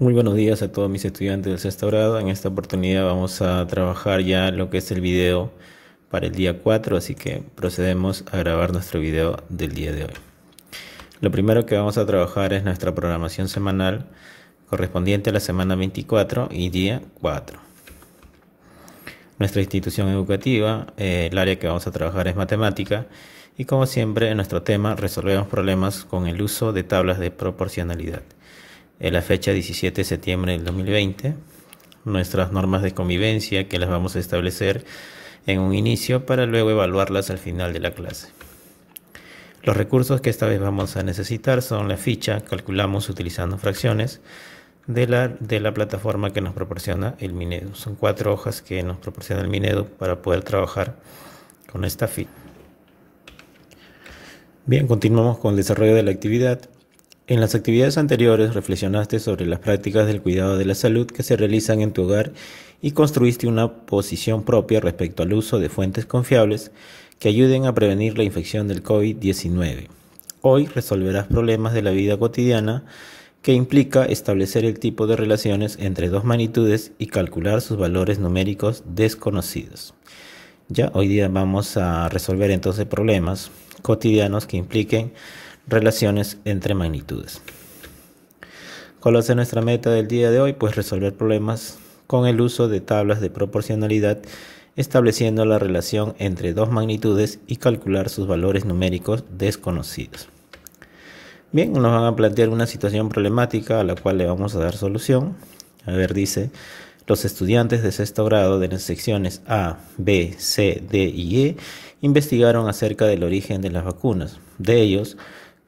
Muy buenos días a todos mis estudiantes del sexto grado. En esta oportunidad vamos a trabajar ya lo que es el video para el día 4, así que procedemos a grabar nuestro video del día de hoy. Lo primero que vamos a trabajar es nuestra programación semanal correspondiente a la semana 24 y día 4. Nuestra institución educativa, eh, el área que vamos a trabajar es matemática y como siempre en nuestro tema resolvemos problemas con el uso de tablas de proporcionalidad en la fecha 17 de septiembre del 2020, nuestras normas de convivencia que las vamos a establecer en un inicio para luego evaluarlas al final de la clase. Los recursos que esta vez vamos a necesitar son la ficha, calculamos utilizando fracciones, de la, de la plataforma que nos proporciona el Minedo. Son cuatro hojas que nos proporciona el Minedo para poder trabajar con esta ficha. Bien, continuamos con el desarrollo de la actividad. En las actividades anteriores reflexionaste sobre las prácticas del cuidado de la salud que se realizan en tu hogar y construiste una posición propia respecto al uso de fuentes confiables que ayuden a prevenir la infección del COVID-19. Hoy resolverás problemas de la vida cotidiana que implica establecer el tipo de relaciones entre dos magnitudes y calcular sus valores numéricos desconocidos. Ya hoy día vamos a resolver entonces problemas cotidianos que impliquen relaciones entre magnitudes. ¿Cuál nuestra meta del día de hoy? Pues resolver problemas con el uso de tablas de proporcionalidad estableciendo la relación entre dos magnitudes y calcular sus valores numéricos desconocidos. Bien, nos van a plantear una situación problemática a la cual le vamos a dar solución. A ver, dice, los estudiantes de sexto grado de las secciones A, B, C, D y E investigaron acerca del origen de las vacunas. De ellos,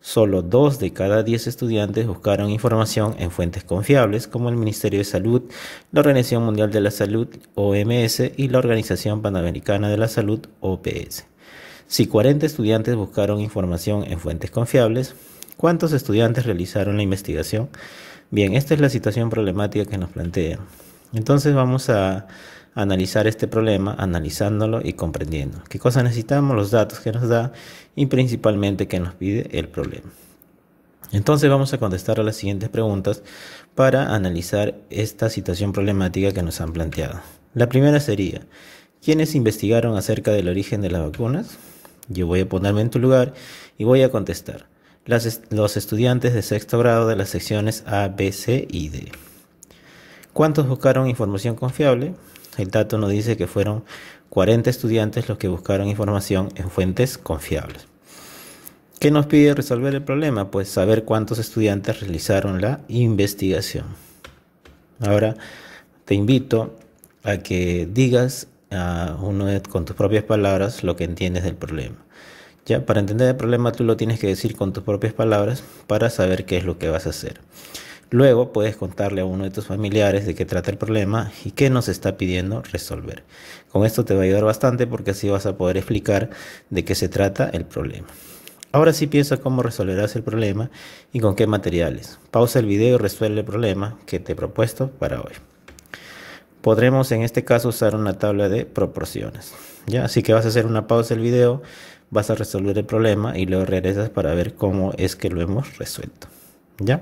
Solo dos de cada diez estudiantes buscaron información en fuentes confiables como el Ministerio de Salud, la Organización Mundial de la Salud, OMS, y la Organización Panamericana de la Salud, OPS. Si 40 estudiantes buscaron información en fuentes confiables, ¿cuántos estudiantes realizaron la investigación? Bien, esta es la situación problemática que nos plantea. Entonces vamos a analizar este problema, analizándolo y comprendiendo. ¿Qué cosas necesitamos? Los datos que nos da y principalmente qué nos pide el problema. Entonces vamos a contestar a las siguientes preguntas para analizar esta situación problemática que nos han planteado. La primera sería, ¿quiénes investigaron acerca del origen de las vacunas? Yo voy a ponerme en tu lugar y voy a contestar. los estudiantes de sexto grado de las secciones A, B, C y D. ¿Cuántos buscaron información confiable? El dato nos dice que fueron 40 estudiantes los que buscaron información en fuentes confiables. ¿Qué nos pide resolver el problema? Pues saber cuántos estudiantes realizaron la investigación. Ahora te invito a que digas a ah, uno con tus propias palabras lo que entiendes del problema. Ya para entender el problema tú lo tienes que decir con tus propias palabras para saber qué es lo que vas a hacer. Luego puedes contarle a uno de tus familiares de qué trata el problema y qué nos está pidiendo resolver. Con esto te va a ayudar bastante porque así vas a poder explicar de qué se trata el problema. Ahora sí piensa cómo resolverás el problema y con qué materiales. Pausa el video y resuelve el problema que te he propuesto para hoy. Podremos en este caso usar una tabla de proporciones. ¿ya? Así que vas a hacer una pausa del video, vas a resolver el problema y luego regresas para ver cómo es que lo hemos resuelto. ¿ya?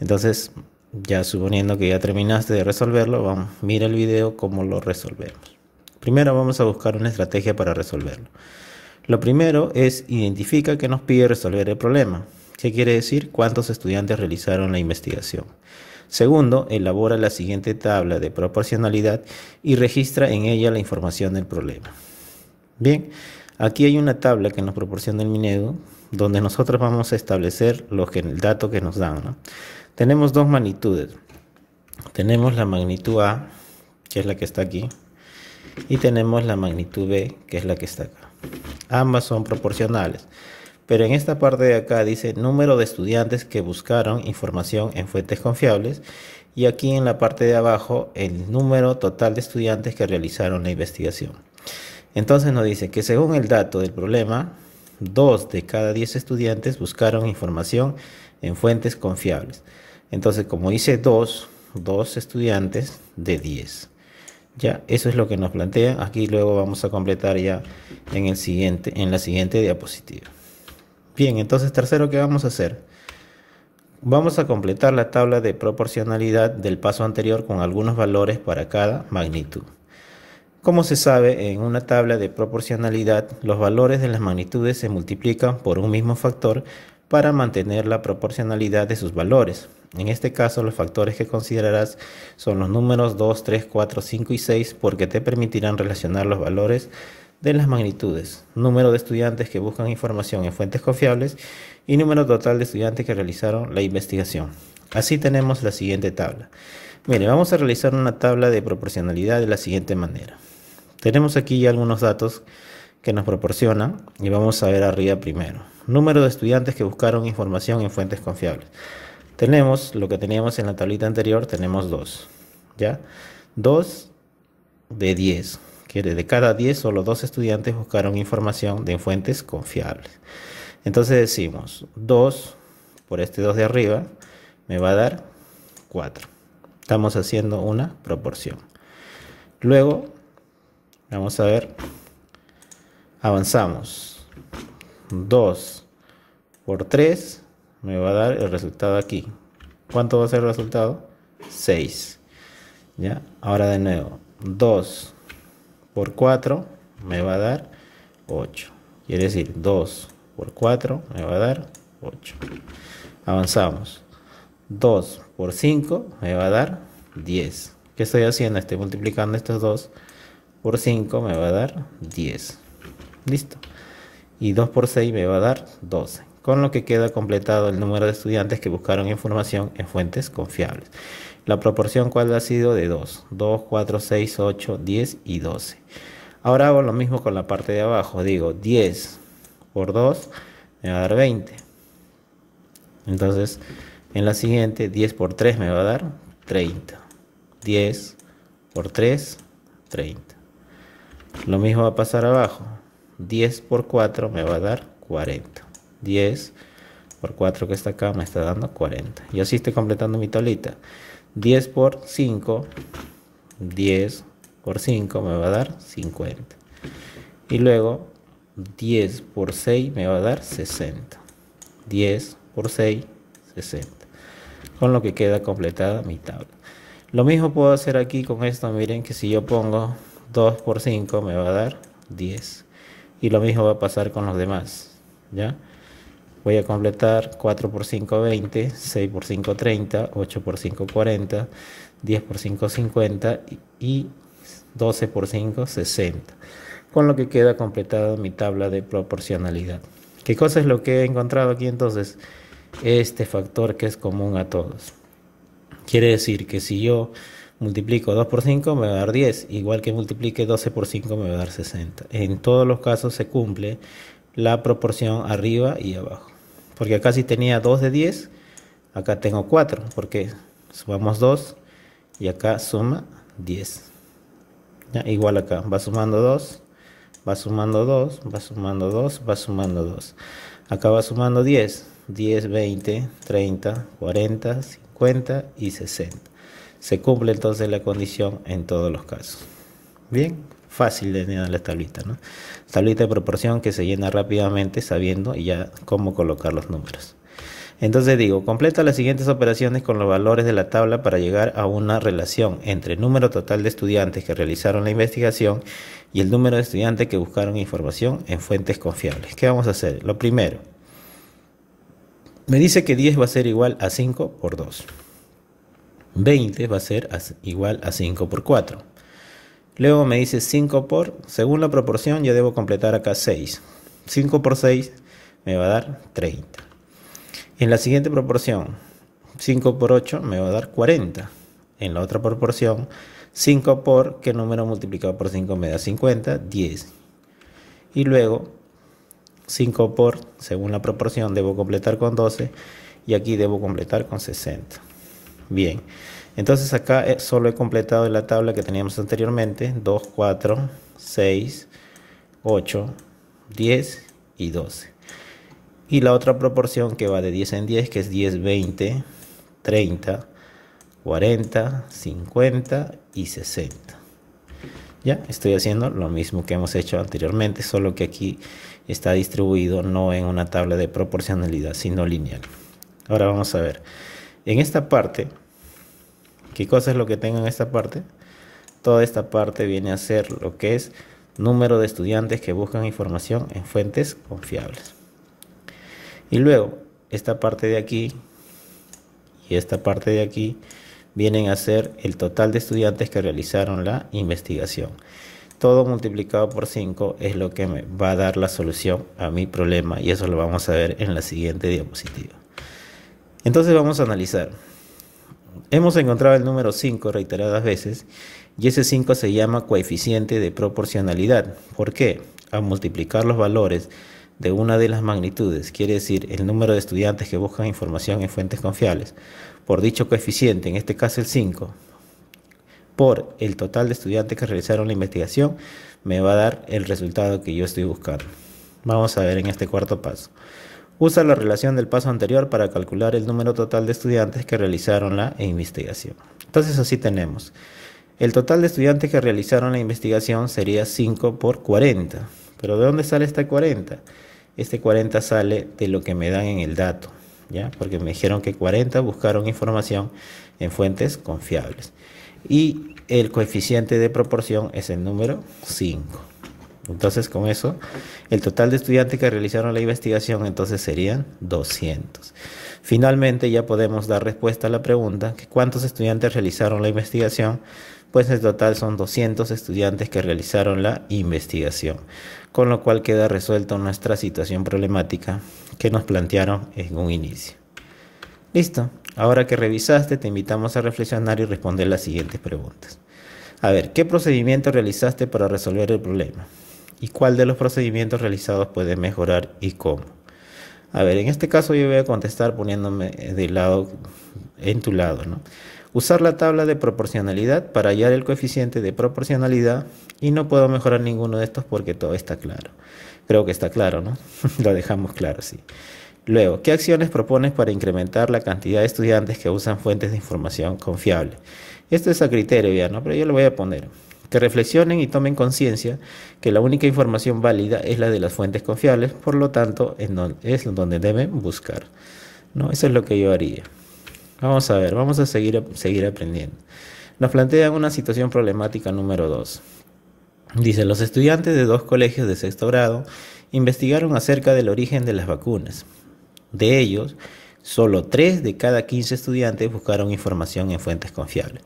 Entonces, ya suponiendo que ya terminaste de resolverlo, vamos, mira el video cómo lo resolvemos. Primero vamos a buscar una estrategia para resolverlo. Lo primero es identifica que nos pide resolver el problema. ¿Qué quiere decir? ¿Cuántos estudiantes realizaron la investigación? Segundo, elabora la siguiente tabla de proporcionalidad y registra en ella la información del problema. Bien, aquí hay una tabla que nos proporciona el Minedo donde nosotros vamos a establecer lo que, el dato que nos dan. Tenemos dos magnitudes. Tenemos la magnitud A, que es la que está aquí, y tenemos la magnitud B, que es la que está acá. Ambas son proporcionales. Pero en esta parte de acá dice número de estudiantes que buscaron información en fuentes confiables y aquí en la parte de abajo el número total de estudiantes que realizaron la investigación. Entonces nos dice que según el dato del problema, dos de cada 10 estudiantes buscaron información en fuentes confiables. Entonces, como hice dos, dos estudiantes de 10. Ya, eso es lo que nos plantea. Aquí luego vamos a completar ya en, en la siguiente diapositiva. Bien, entonces tercero, ¿qué vamos a hacer? Vamos a completar la tabla de proporcionalidad del paso anterior con algunos valores para cada magnitud. Como se sabe, en una tabla de proporcionalidad, los valores de las magnitudes se multiplican por un mismo factor para mantener la proporcionalidad de sus valores. En este caso, los factores que considerarás son los números 2, 3, 4, 5 y 6 porque te permitirán relacionar los valores de las magnitudes, número de estudiantes que buscan información en fuentes confiables y número total de estudiantes que realizaron la investigación. Así tenemos la siguiente tabla. Mire, vamos a realizar una tabla de proporcionalidad de la siguiente manera. Tenemos aquí ya algunos datos que nos proporcionan y vamos a ver arriba primero. Número de estudiantes que buscaron información en fuentes confiables. Tenemos lo que teníamos en la tablita anterior, tenemos dos, ¿ya? Dos de 10, que de cada 10 solo dos estudiantes buscaron información de fuentes confiables. Entonces decimos 2 por este 2 de arriba me va a dar 4. Estamos haciendo una proporción. Luego Vamos a ver. Avanzamos. 2 por 3 me va a dar el resultado aquí. ¿Cuánto va a ser el resultado? 6. ¿Ya? Ahora de nuevo. 2 por 4 me va a dar 8. Quiere decir, 2 por 4 me va a dar 8. Avanzamos. 2 por 5 me va a dar 10. ¿Qué estoy haciendo? Estoy multiplicando estos dos por 5 me va a dar 10. Listo. Y 2 por 6 me va a dar 12. Con lo que queda completado el número de estudiantes que buscaron información en fuentes confiables. La proporción cuál ha sido de 2. 2, 4, 6, 8, 10 y 12. Ahora hago lo mismo con la parte de abajo. Digo 10 por 2 me va a dar 20. Entonces, en la siguiente, 10 por 3 me va a dar 30. 10 por 3, 30. Lo mismo va a pasar abajo. 10 por 4 me va a dar 40. 10 por 4 que está acá me está dando 40. Y así estoy completando mi tablita. 10 por 5, 10 por 5 me va a dar 50. Y luego 10 por 6 me va a dar 60. 10 por 6, 60. Con lo que queda completada mi tabla. Lo mismo puedo hacer aquí con esto. Miren que si yo pongo 2 por 5 me va a dar 10. Y lo mismo va a pasar con los demás. ¿Ya? Voy a completar 4 por 5, 20, 6 por 5, 30, 8 por 5, 40, 10 por 5, 50 y 12 por 5, 60. Con lo que queda completada mi tabla de proporcionalidad. ¿Qué cosa es lo que he encontrado aquí entonces? Este factor que es común a todos. Quiere decir que si yo multiplico 2 por 5 me va a dar 10, igual que multiplique 12 por 5 me va a dar 60. En todos los casos se cumple la proporción arriba y abajo. Porque acá si tenía 2 de 10, acá tengo 4, porque sumamos 2 y acá suma 10. Ya, igual acá, va sumando 2, va sumando 2, va sumando 2, va sumando 2. Acá va sumando 10, 10, 20, 30, 40, 50 y 60. Se cumple entonces la condición en todos los casos. Bien, fácil de llenar la tablita, ¿no? Tablita de proporción que se llena rápidamente sabiendo ya cómo colocar los números. Entonces digo, completa las siguientes operaciones con los valores de la tabla para llegar a una relación entre el número total de estudiantes que realizaron la investigación y el número de estudiantes que buscaron información en fuentes confiables. ¿Qué vamos a hacer? Lo primero, me dice que 10 va a ser igual a 5 por 2. 20 va a ser igual a 5 por 4. Luego me dice 5 por, según la proporción yo debo completar acá 6. 5 por 6 me va a dar 30. En la siguiente proporción, 5 por 8 me va a dar 40. En la otra proporción, 5 por, ¿qué número multiplicado por 5 me da 50? 10. Y luego, 5 por, según la proporción, debo completar con 12 y aquí debo completar con 60. Bien, entonces acá eh, solo he completado la tabla que teníamos anteriormente, 2, 4, 6, 8, 10 y 12. Y la otra proporción que va de 10 en 10, que es 10, 20, 30, 40, 50 y 60. Ya estoy haciendo lo mismo que hemos hecho anteriormente, solo que aquí está distribuido no en una tabla de proporcionalidad, sino lineal. Ahora vamos a ver. En esta parte, ¿qué cosa es lo que tengo en esta parte? Toda esta parte viene a ser lo que es número de estudiantes que buscan información en fuentes confiables. Y luego, esta parte de aquí y esta parte de aquí vienen a ser el total de estudiantes que realizaron la investigación. Todo multiplicado por 5 es lo que me va a dar la solución a mi problema y eso lo vamos a ver en la siguiente diapositiva. Entonces vamos a analizar. Hemos encontrado el número 5 reiteradas veces y ese 5 se llama coeficiente de proporcionalidad. ¿Por qué? Al multiplicar los valores de una de las magnitudes, quiere decir el número de estudiantes que buscan información en fuentes confiables, por dicho coeficiente, en este caso el 5, por el total de estudiantes que realizaron la investigación, me va a dar el resultado que yo estoy buscando. Vamos a ver en este cuarto paso. Usa la relación del paso anterior para calcular el número total de estudiantes que realizaron la investigación. Entonces así tenemos. El total de estudiantes que realizaron la investigación sería 5 por 40. Pero ¿de dónde sale este 40? Este 40 sale de lo que me dan en el dato, ¿ya? Porque me dijeron que 40 buscaron información en fuentes confiables. Y el coeficiente de proporción es el número 5. Entonces, con eso, el total de estudiantes que realizaron la investigación entonces serían 200. Finalmente, ya podemos dar respuesta a la pregunta cuántos estudiantes realizaron la investigación, pues el total son 200 estudiantes que realizaron la investigación, con lo cual queda resuelta nuestra situación problemática que nos plantearon en un inicio. Listo, ahora que revisaste, te invitamos a reflexionar y responder las siguientes preguntas. A ver, ¿qué procedimiento realizaste para resolver el problema? y cuál de los procedimientos realizados puede mejorar y cómo. A ver, en este caso yo voy a contestar poniéndome de lado, en tu lado, ¿no? Usar la tabla de proporcionalidad para hallar el coeficiente de proporcionalidad y no puedo mejorar ninguno de estos porque todo está claro. Creo que está claro, ¿no? Lo dejamos claro, sí. Luego, ¿qué acciones propones para incrementar la cantidad de estudiantes que usan fuentes de información confiable? Esto es a criterio ya, ¿no? Pero yo lo voy a poner que reflexionen y tomen conciencia que la única información válida es la de las fuentes confiables, por lo tanto es donde deben buscar. ¿no? Eso es lo que yo haría. Vamos a ver, vamos a seguir, seguir aprendiendo. Nos plantean una situación problemática número 2. Dice, los estudiantes de dos colegios de sexto grado investigaron acerca del origen de las vacunas. De ellos, solo 3 de cada 15 estudiantes buscaron información en fuentes confiables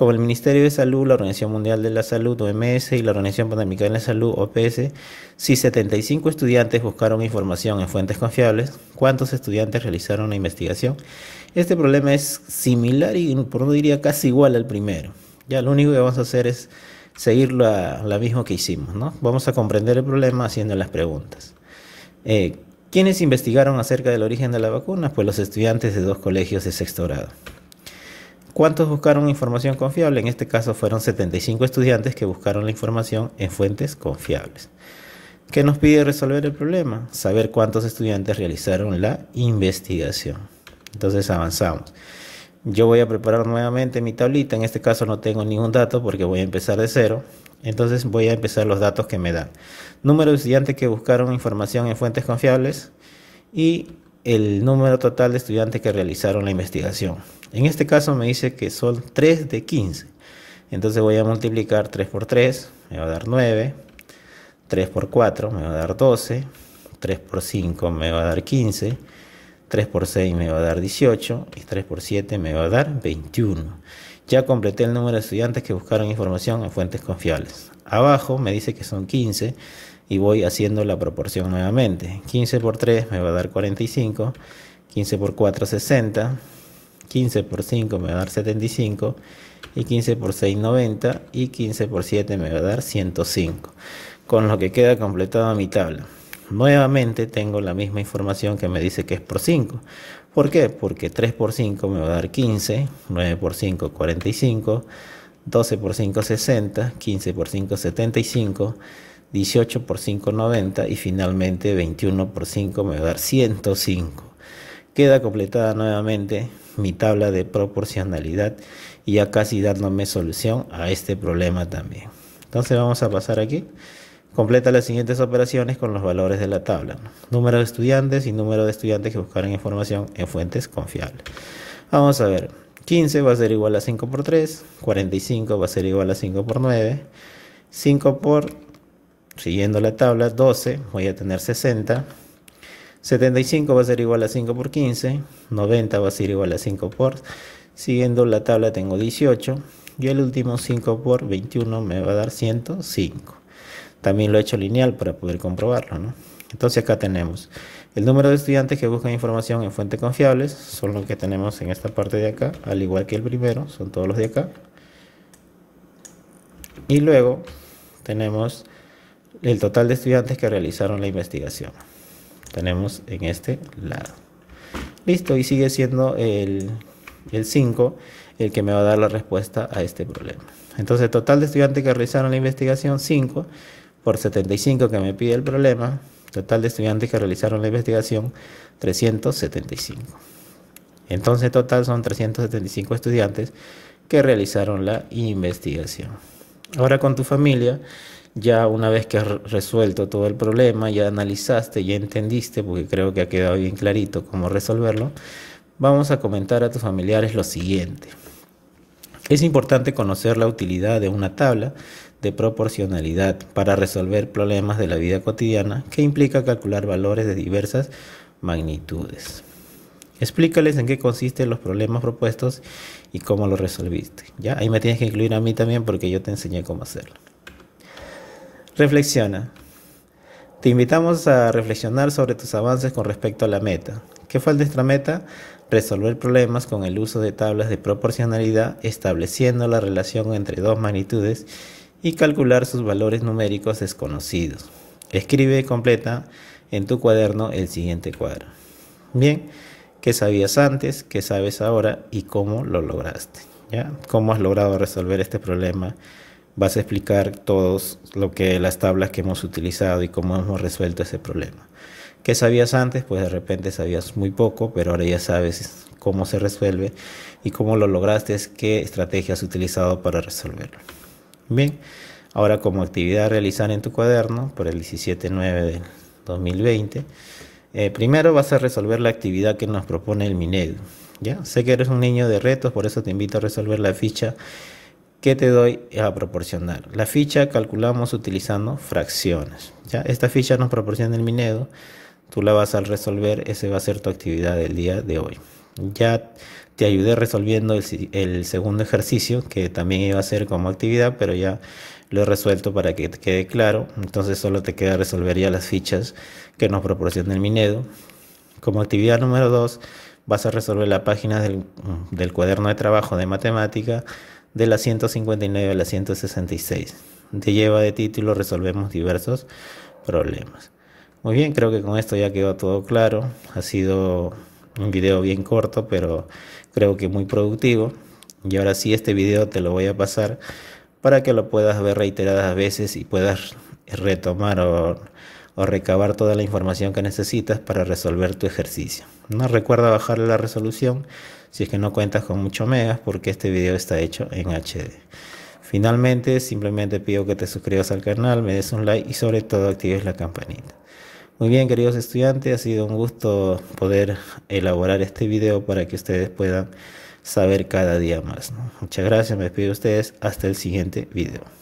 como el Ministerio de Salud, la Organización Mundial de la Salud, OMS, y la Organización Panamericana de la Salud, OPS, si 75 estudiantes buscaron información en fuentes confiables, ¿cuántos estudiantes realizaron una investigación? Este problema es similar y, por no diría, casi igual al primero. Ya lo único que vamos a hacer es seguir lo mismo que hicimos, ¿no? Vamos a comprender el problema haciendo las preguntas. Eh, ¿Quiénes investigaron acerca del origen de la vacuna? Pues los estudiantes de dos colegios de sexto grado. ¿Cuántos buscaron información confiable? En este caso fueron 75 estudiantes que buscaron la información en fuentes confiables. ¿Qué nos pide resolver el problema? Saber cuántos estudiantes realizaron la investigación. Entonces avanzamos. Yo voy a preparar nuevamente mi tablita. En este caso no tengo ningún dato porque voy a empezar de cero. Entonces voy a empezar los datos que me dan. Número de estudiantes que buscaron información en fuentes confiables y el número total de estudiantes que realizaron la investigación. En este caso me dice que son 3 de 15. Entonces voy a multiplicar 3 por 3, me va a dar 9. 3 por 4 me va a dar 12. 3 por 5 me va a dar 15. 3 por 6 me va a dar 18 y 3 por 7 me va a dar 21. Ya completé el número de estudiantes que buscaron información en fuentes confiables. Abajo me dice que son 15 y voy haciendo la proporción nuevamente. 15 por 3 me va a dar 45, 15 por 4 60, 15 por 5 me va a dar 75 y 15 por 6 90 y 15 por 7 me va a dar 105 con lo que queda completada mi tabla nuevamente tengo la misma información que me dice que es por 5 ¿por qué? porque 3 por 5 me va a dar 15 9 por 5 45 12 por 5 60 15 por 5 75 18 por 5 90 y finalmente 21 por 5 me va a dar 105 Queda completada nuevamente mi tabla de proporcionalidad y ya casi dándome solución a este problema también. Entonces vamos a pasar aquí. Completa las siguientes operaciones con los valores de la tabla. Número de estudiantes y número de estudiantes que buscaron información en fuentes confiables. Vamos a ver. 15 va a ser igual a 5 por 3. 45 va a ser igual a 5 por 9. 5 por, siguiendo la tabla, 12. Voy a tener 60. 75 va a ser igual a 5 por 15, 90 va a ser igual a 5 por, siguiendo la tabla tengo 18 y el último 5 por 21 me va a dar 105. También lo he hecho lineal para poder comprobarlo, ¿no? Entonces acá tenemos el número de estudiantes que buscan información en fuentes confiables, son los que tenemos en esta parte de acá, al igual que el primero, son todos los de acá. Y luego tenemos el total de estudiantes que realizaron la investigación tenemos en este lado. Listo, y sigue siendo el, 5 el que me va a dar la respuesta a este problema. Entonces, total de estudiantes que realizaron la investigación 5 por 75 que me pide el problema, total de estudiantes que realizaron la investigación 375. Entonces, total son 375 estudiantes que realizaron la investigación. Ahora con tu familia ya una vez que has resuelto todo el problema, ya analizaste, ya entendiste, porque creo que ha quedado bien clarito cómo resolverlo, vamos a comentar a tus familiares lo siguiente. Es importante conocer la utilidad de una tabla de proporcionalidad para resolver problemas de la vida cotidiana que implica calcular valores de diversas magnitudes. Explícales en qué consisten los problemas propuestos y cómo los resolviste. ¿ya? Ahí me tienes que incluir a mí también porque yo te enseñé cómo hacerlo. Reflexiona. Te invitamos a reflexionar sobre tus avances con respecto a la meta. ¿Qué fue nuestra meta? Resolver problemas con el uso de tablas de proporcionalidad, estableciendo la relación entre dos magnitudes y calcular sus valores numéricos desconocidos. Escribe y completa en tu cuaderno el siguiente cuadro. Bien, ¿qué sabías antes? ¿Qué sabes ahora? ¿Y cómo lo lograste? ¿Ya? ¿Cómo has logrado resolver este problema? vas a explicar todos lo que las tablas que hemos utilizado y cómo hemos resuelto ese problema. ¿Qué sabías antes? Pues de repente sabías muy poco, pero ahora ya sabes cómo se resuelve y cómo lo lograste, qué estrategia has utilizado para resolverlo. Bien, ahora como actividad a realizar en tu cuaderno por el 17-9 de 2020, primero vas a resolver la actividad que nos propone el Minedo. ¿ya? Sé que eres un niño de retos, por eso te invito a resolver la ficha ¿Qué te doy a proporcionar. La ficha calculamos utilizando fracciones. ¿ya? Esta ficha nos proporciona el Minedo. Tú la vas a resolver. Esa va a ser tu actividad del día de hoy. Ya te ayudé resolviendo el, segundo ejercicio, que también iba a ser como actividad, pero ya lo he resuelto para que te quede claro. Entonces solo te queda resolver ya las fichas que nos proporciona el Minedo. Como actividad número 2, vas a resolver la página del, del cuaderno de trabajo de matemática de la 159 a la 166. Te lleva de título Resolvemos diversos problemas. Muy bien, creo que con esto ya quedó todo claro. Ha sido un video bien corto, pero creo que muy productivo. Y ahora sí, este video te lo voy a pasar para que lo puedas ver reiteradas veces y puedas retomar o o recabar toda la información que necesitas para resolver tu ejercicio. No recuerda bajarle la resolución si es que no cuentas con mucho megas porque este video está hecho en HD. Finalmente, simplemente pido que te suscribas al canal, me des un like y sobre todo actives la campanita. Muy bien, queridos estudiantes, ha sido un gusto poder elaborar este video para que ustedes puedan saber cada día más. Muchas gracias, me despido de ustedes, hasta el siguiente video.